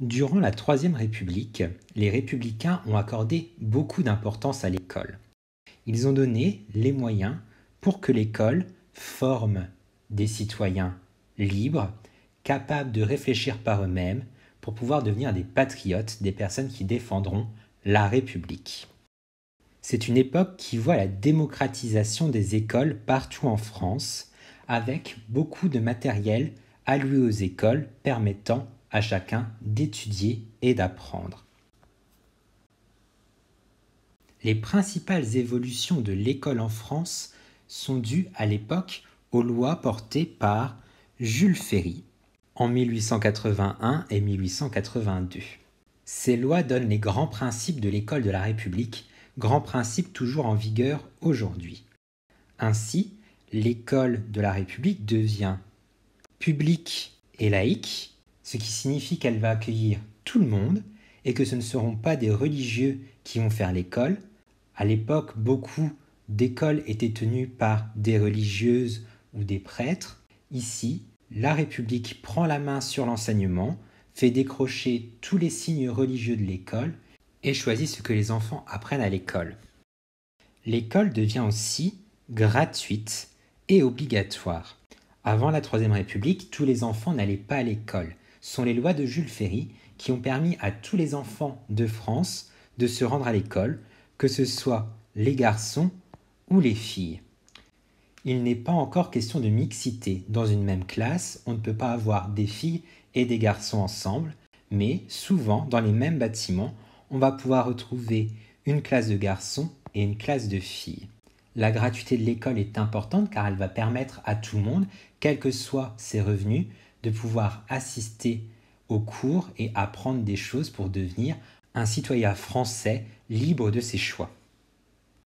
Durant la Troisième République, les républicains ont accordé beaucoup d'importance à l'école. Ils ont donné les moyens pour que l'école forme des citoyens libres, capables de réfléchir par eux-mêmes, pour pouvoir devenir des patriotes, des personnes qui défendront la République. C'est une époque qui voit la démocratisation des écoles partout en France, avec beaucoup de matériel alloué aux écoles permettant à chacun d'étudier et d'apprendre. Les principales évolutions de l'école en France sont dues à l'époque aux lois portées par Jules Ferry en 1881 et 1882. Ces lois donnent les grands principes de l'école de la République, grands principes toujours en vigueur aujourd'hui. Ainsi, l'école de la République devient publique et laïque, ce qui signifie qu'elle va accueillir tout le monde et que ce ne seront pas des religieux qui vont faire l'école. À l'époque, beaucoup d'écoles étaient tenues par des religieuses ou des prêtres. Ici, la République prend la main sur l'enseignement, fait décrocher tous les signes religieux de l'école et choisit ce que les enfants apprennent à l'école. L'école devient aussi gratuite et obligatoire. Avant la Troisième République, tous les enfants n'allaient pas à l'école sont les lois de Jules Ferry qui ont permis à tous les enfants de France de se rendre à l'école, que ce soit les garçons ou les filles. Il n'est pas encore question de mixité. Dans une même classe, on ne peut pas avoir des filles et des garçons ensemble, mais souvent, dans les mêmes bâtiments, on va pouvoir retrouver une classe de garçons et une classe de filles. La gratuité de l'école est importante car elle va permettre à tout le monde, quels que soient ses revenus, de pouvoir assister aux cours et apprendre des choses pour devenir un citoyen français libre de ses choix.